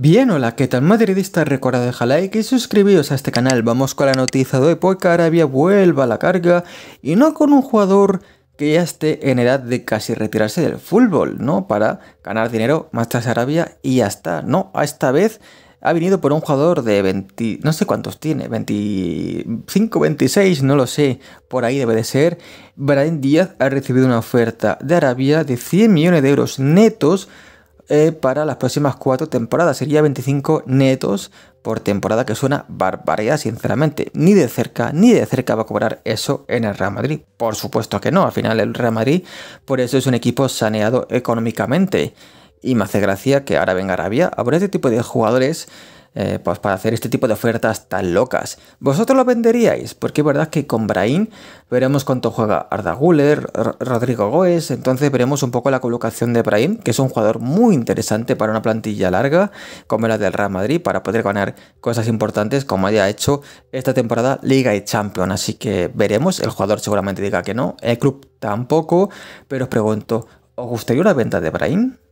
Bien, hola, ¿qué tal madridistas? Recuerda dejar like y suscribiros a este canal. Vamos con la noticia de hoy porque Arabia vuelva a la carga y no con un jugador que ya esté en edad de casi retirarse del fútbol, ¿no? Para ganar dinero, más tras Arabia y ya está. No, a esta vez ha venido por un jugador de 20, no sé cuántos tiene, 25, 26, no lo sé, por ahí debe de ser. Brian Díaz ha recibido una oferta de Arabia de 100 millones de euros netos eh, para las próximas cuatro temporadas. Sería 25 netos por temporada, que suena barbaridad, sinceramente. Ni de cerca, ni de cerca va a cobrar eso en el Real Madrid. Por supuesto que no, al final el Real Madrid por eso es un equipo saneado económicamente. Y me hace gracia que ahora venga Arabia a este tipo de jugadores eh, pues para hacer este tipo de ofertas tan locas. ¿Vosotros lo venderíais? Porque es verdad que con Brain veremos cuánto juega Arda Guller, Rodrigo Goes, entonces veremos un poco la colocación de Brain, que es un jugador muy interesante para una plantilla larga como la del Real Madrid, para poder ganar cosas importantes como haya hecho esta temporada Liga y Champions. Así que veremos, el jugador seguramente diga que no, el club tampoco, pero os pregunto, ¿os gustaría una venta de Brain?